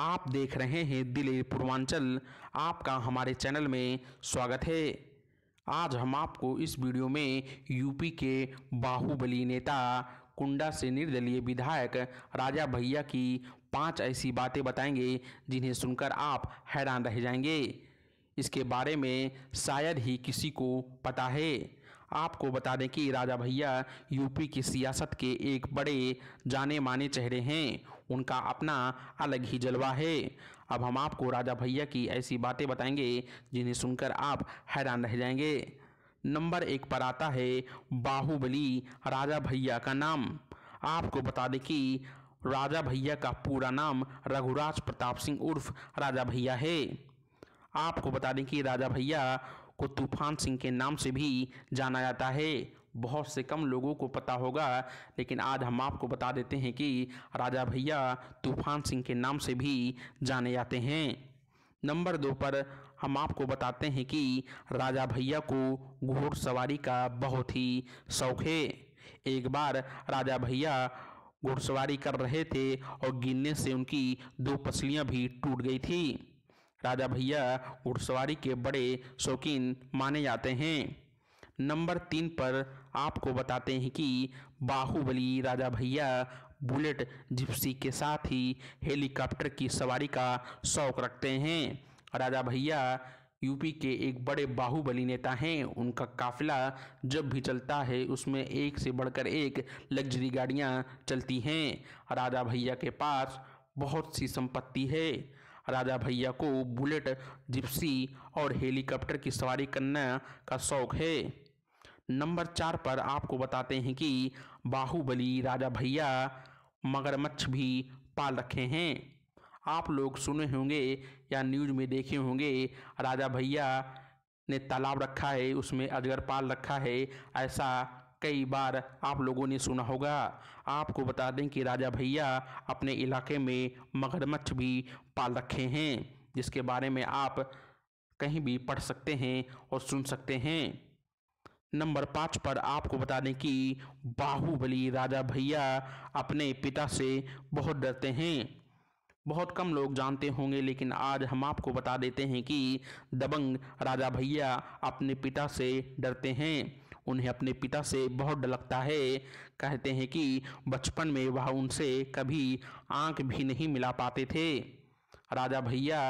आप देख रहे हैं दिल्ली पूर्वांचल आपका हमारे चैनल में स्वागत है आज हम आपको इस वीडियो में यूपी के बाहुबली नेता कुंडा से निर्दलीय विधायक राजा भैया की पांच ऐसी बातें बताएंगे जिन्हें सुनकर आप हैरान रह जाएंगे इसके बारे में शायद ही किसी को पता है आपको बता दें कि राजा भैया यूपी की सियासत के एक बड़े जाने माने चेहरे हैं उनका अपना अलग ही जलवा है अब हम आपको राजा भैया की ऐसी बातें बताएंगे जिन्हें सुनकर आप हैरान रह जाएंगे नंबर एक पर आता है बाहुबली राजा भैया का नाम आपको बता दें कि राजा भैया का पूरा नाम रघुराज प्रताप सिंह उर्फ राजा भैया है आपको बता दें कि राजा भैया को तूफान सिंह के नाम से भी जाना जाता है बहुत से कम लोगों को पता होगा लेकिन आज हम आपको बता देते हैं कि राजा भैया तूफान सिंह के नाम से भी जाने जाते हैं नंबर दो पर हम आपको बताते हैं कि राजा भैया को घुड़सवारी का बहुत ही शौक है एक बार राजा भैया घुड़सवारी कर रहे थे और गिरने से उनकी दो पसलियां भी टूट गई थी राजा भैया घुड़सवारी के बड़े शौकीन माने जाते हैं नंबर तीन पर आपको बताते हैं कि बाहुबली राजा भैया बुलेट जिप्सी के साथ ही हेलीकॉप्टर की सवारी का शौक रखते हैं राजा भैया यूपी के एक बड़े बाहुबली नेता हैं उनका काफिला जब भी चलता है उसमें एक से बढ़कर एक लग्जरी गाड़ियाँ चलती हैं राजा भैया के पास बहुत सी संपत्ति है राजा भैया को बुलेट जिप्सी और हेलीकॉप्टर की सवारी करने का शौक है नंबर चार पर आपको बताते हैं कि बाहुबली राजा भैया मगरमच्छ भी पाल रखे हैं आप लोग सुने होंगे या न्यूज में देखे होंगे राजा भैया ने तालाब रखा है उसमें अजगर पाल रखा है ऐसा कई बार आप लोगों ने सुना होगा आपको बता दें कि राजा भैया अपने इलाके में मगरमच्छ भी पाल रखे हैं जिसके बारे में आप कहीं भी पढ़ सकते हैं और सुन सकते हैं नंबर पाँच पर आपको बता दें कि बाहुबली राजा भैया अपने पिता से बहुत डरते हैं बहुत कम लोग जानते होंगे लेकिन आज हम आपको बता देते हैं कि दबंग राजा भैया अपने पिता से डरते हैं उन्हें अपने पिता से बहुत डर लगता है कहते हैं कि बचपन में वह उनसे कभी आंख भी नहीं मिला पाते थे राजा भैया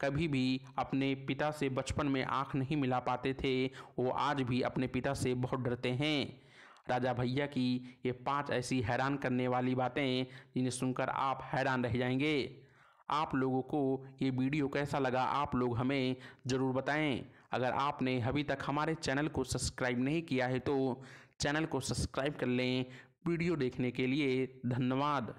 कभी भी अपने पिता से बचपन में आंख नहीं मिला पाते थे वो आज भी अपने पिता से बहुत डरते हैं राजा भैया की ये पांच ऐसी हैरान करने वाली बातें जिन्हें सुनकर आप हैरान रह जाएंगे आप लोगों को ये वीडियो कैसा लगा आप लोग हमें ज़रूर बताएं अगर आपने अभी तक हमारे चैनल को सब्सक्राइब नहीं किया है तो चैनल को सब्सक्राइब कर लें वीडियो देखने के लिए धन्यवाद